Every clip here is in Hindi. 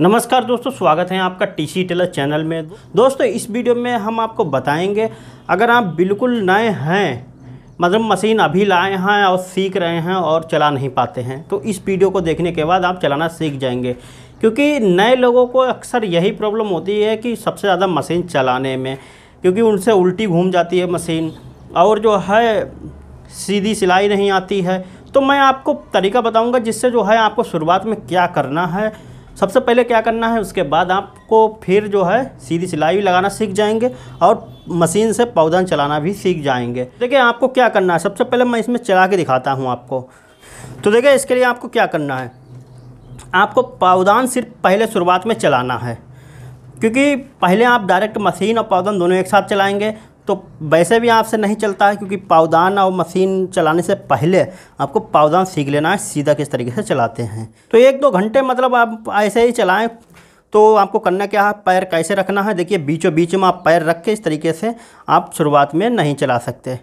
नमस्कार दोस्तों स्वागत है आपका टी सी टेलर चैनल में दोस्तों इस वीडियो में हम आपको बताएंगे अगर आप बिल्कुल नए हैं मतलब मशीन अभी लाए हैं और सीख रहे हैं और चला नहीं पाते हैं तो इस वीडियो को देखने के बाद आप चलाना सीख जाएंगे क्योंकि नए लोगों को अक्सर यही प्रॉब्लम होती है कि सबसे ज़्यादा मशीन चलाने में क्योंकि उनसे उल्टी घूम जाती है मशीन और जो है सीधी सिलाई नहीं आती है तो मैं आपको तरीका बताऊंगा जिससे जो है आपको शुरुआत में क्या करना है सबसे पहले क्या करना है उसके बाद आपको फिर जो है सीधी सिलाई भी लगाना सीख जाएंगे और मशीन से पौधन चलाना भी सीख जाएंगे देखिए आपको क्या करना है सबसे पहले मैं इसमें चला के दिखाता हूँ आपको तो देखिए इसके लिए आपको क्या करना है आपको पौधान सिर्फ पहले शुरुआत में चलाना है क्योंकि पहले आप डायरेक्ट मशीन और पौधन दोनों एक साथ चलाएंगे तो वैसे भी आपसे नहीं चलता है क्योंकि पावदान और मशीन चलाने से पहले आपको पावदान सीख लेना है सीधा किस तरीके से चलाते हैं तो एक दो घंटे मतलब आप ऐसे ही चलाएँ तो आपको करना क्या है पैर कैसे रखना है देखिए बीचों बीच में आप पैर रख के इस तरीके से आप शुरुआत में नहीं चला सकते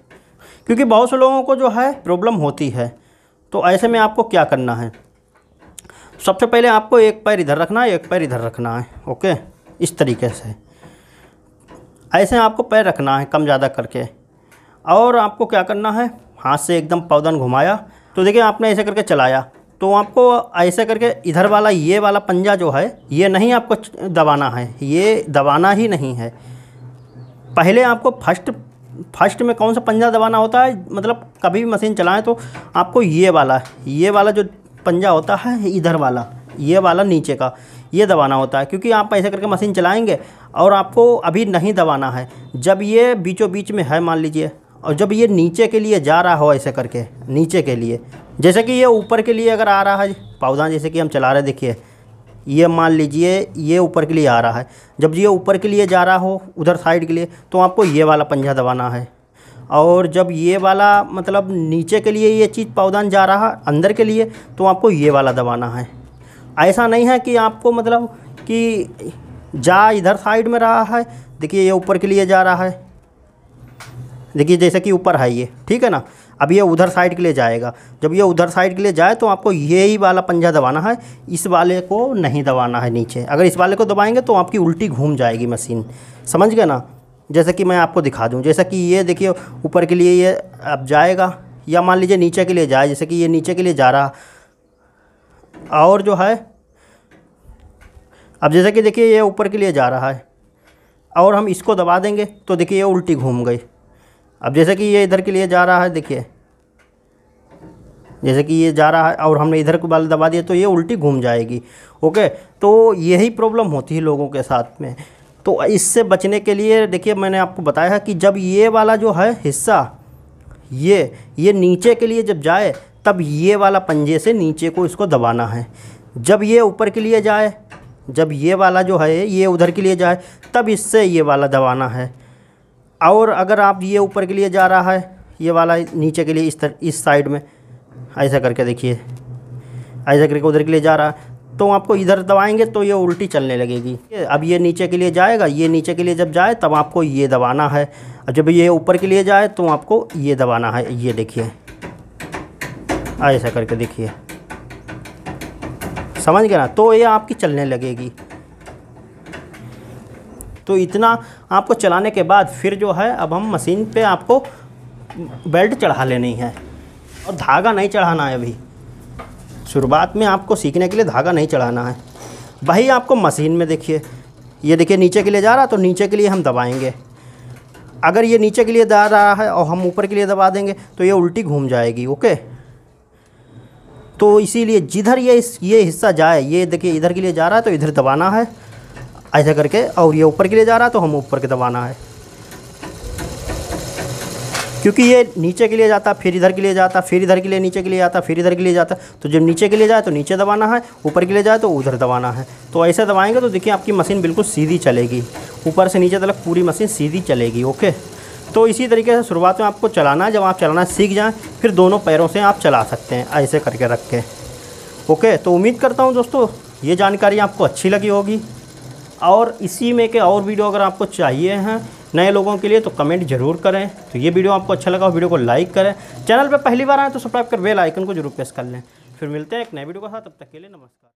क्योंकि बहुत से लोगों को जो है प्रॉब्लम होती है तो ऐसे में आपको क्या करना है सबसे पहले आपको एक पैर इधर रखना है एक पैर इधर रखना है ओके इस तरीके से ऐसे आपको पैर रखना है कम ज़्यादा करके और आपको क्या करना है हाथ से एकदम पौधन घुमाया तो देखिए आपने ऐसे करके चलाया तो आपको ऐसे करके इधर वाला ये वाला पंजा जो है ये नहीं आपको दबाना है ये दबाना ही नहीं है पहले आपको फर्स्ट फर्स्ट में कौन सा पंजा दबाना होता है मतलब कभी भी मशीन चलाएं तो आपको ये वाला ये वाला जो पंजा होता है इधर वाला ये वाला नीचे का ये दबाना होता है क्योंकि आप ऐसे करके मशीन चलाएंगे और आपको अभी नहीं दबाना है जब ये बीचों बीच में है मान लीजिए और जब ये नीचे के लिए जा रहा हो ऐसे करके नीचे के लिए जैसे कि ये ऊपर के लिए अगर आ रहा है पावधान जैसे कि हम चला रहे देखिए ये मान लीजिए ये ऊपर के लिए आ रहा है जब ये ऊपर के लिए जा रहा हो उधर साइड के लिए तो आपको ये वाला पंजा दबाना है और जब ये वाला मतलब नीचे के लिए ये चीज़ पावदान जा रहा अंदर के लिए तो आपको ये वाला दबाना है ऐसा नहीं है कि आपको मतलब कि जा इधर साइड में रहा है देखिए ये ऊपर के लिए जा रहा है देखिए जैसे कि ऊपर है ये ठीक है ना अब ये उधर साइड के लिए जाएगा जब ये उधर साइड के लिए जाए तो आपको ये ही वाला पंजा दबाना है इस वाले को नहीं दबाना है नीचे अगर इस वाले को दबाएंगे तो आपकी उल्टी घूम जाएगी मशीन समझ गए ना जैसे कि मैं आपको दिखा दूं जैसा कि ये देखिए ऊपर के लिए ये अब जाएगा या मान लीजिए नीचे के लिए जाए जैसे कि ये नीचे के लिए जा रहा और जो है अब जैसे कि देखिए ये ऊपर के लिए जा रहा है और हम इसको दबा देंगे तो देखिए ये उल्टी घूम गई अब जैसे कि ये इधर के लिए जा रहा है देखिए जैसे कि ये जा रहा है और हमने इधर को बाल दबा दिया तो ये उल्टी घूम जाएगी ओके तो यही प्रॉब्लम होती है लोगों के साथ में तो इससे बचने के लिए देखिए मैंने आपको बताया कि जब ये वाला जो है हिस्सा ये ये नीचे के लिए जब जाए तब ये वाला पंजे से नीचे को इसको दबाना है जब ये ऊपर के लिए जाए जब ये वाला जो है ये उधर के लिए जाए तब इससे ये वाला दबाना है और अगर आप ये ऊपर के लिए जा रहा है ये वाला नीचे के लिए इस तर इस साइड में ऐसा करके देखिए ऐसा करके उधर के लिए जा रहा है तो आपको इधर दबाएंगे तो ये उल्टी चलने लगेगी अब ये नीचे के लिए जाएगा ये नीचे के लिए जब जाए तब आपको ये दबाना है और जब ये ऊपर के लिए जाए तो आपको ये दबाना है ये देखिए ऐसा करके देखिए समझ गया ना तो ये आपकी चलने लगेगी तो इतना आपको चलाने के बाद फिर जो है अब हम मशीन पे आपको बेल्ट चढ़ा लेनी है और धागा नहीं चढ़ाना है अभी शुरुआत में आपको सीखने के लिए धागा नहीं चढ़ाना है वही आपको मशीन में देखिए ये देखिए नीचे के लिए जा रहा तो नीचे के लिए हम दबाएंगे अगर ये नीचे के लिए जा रहा है और हम ऊपर के लिए दबा देंगे तो ये उल्टी घूम जाएगी ओके तो इसीलिए जिधर ये इस ये हिस्सा जाए ये देखिए इधर के लिए जा रहा है तो इधर दबाना है ऐसा करके और ये ऊपर के लिए जा रहा है तो हम ऊपर के दबाना है क्योंकि ये नीचे के लिए जाता फिर इधर के लिए जाता फिर इधर के लिए नीचे के लिए आता फिर इधर के लिए जाता तो जब नीचे के लिए जाए तो नीचे दबाना है ऊपर के लिए जाए तो उधर दबाना है तो ऐसे दबाएंगे तो देखिए आपकी मशीन बिल्कुल सीधी चलेगी ऊपर से नीचे तक पूरी मशीन सीधी चलेगी ओके तो इसी तरीके से शुरुआत में आपको चलाना है जब आप चलाना सीख जाएँ फिर दोनों पैरों से आप चला सकते हैं ऐसे करके रख के ओके तो उम्मीद करता हूँ दोस्तों ये जानकारी आपको अच्छी लगी होगी और इसी में के और वीडियो अगर आपको चाहिए हैं नए लोगों के लिए तो कमेंट जरूर करें तो ये वीडियो आपको अच्छा लगा हो वीडियो को लाइक करें चैनल पर पहली बार आए तो सब्सक्राइब कर बेल आइकन को जरूर प्रेस कर लें फिर मिलते हैं एक नए वीडियो के साथ तब तक के लिए नमस्कार